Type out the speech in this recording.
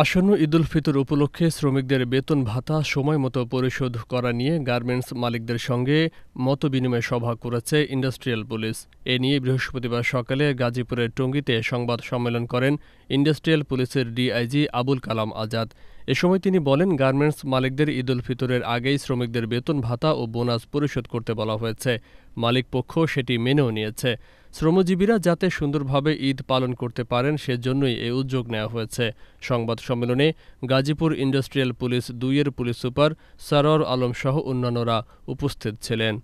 আসন্ন ঈদুল ফিতর উপলক্ষে শ্রমিকদের বেতন ভাতা সময় মতো পরিশোধ করা নিয়ে গার্মেন্টস মালিকদের সঙ্গে মতবিনিময় সভা করেছে ইন্ডাস্ট্রিয়াল পুলিশ এ নিয়ে বৃহস্পতিবার সকালে গাজীপুরের টঙ্গিতে সংবাদ সম্মেলন করেন ইন্ডাস্ট্রিয়াল পুলিশের ডিআইজি আবুল কালাম আজাদ এ সময় তিনি বলেন গার্মেন্টস মালিকদের ঈদ উল ফিতরের আগেই শ্রমিকদের বেতন ভাতা ও বোনাস পরিশোধ করতে বলা হয়েছে মালিক পক্ষ সেটি মেনেও নিয়েছে শ্রমজীবীরা যাতে সুন্দরভাবে ঈদ পালন করতে পারেন সেজন্যই এই উদ্যোগ নেওয়া হয়েছে সংবাদ সম্মেলনে গাজীপুর ইন্ডাস্ট্রিয়াল পুলিশ দুইয়ের পুলিশ সুপার সারর আলম সহ অন্যান্যরা উপস্থিত ছিলেন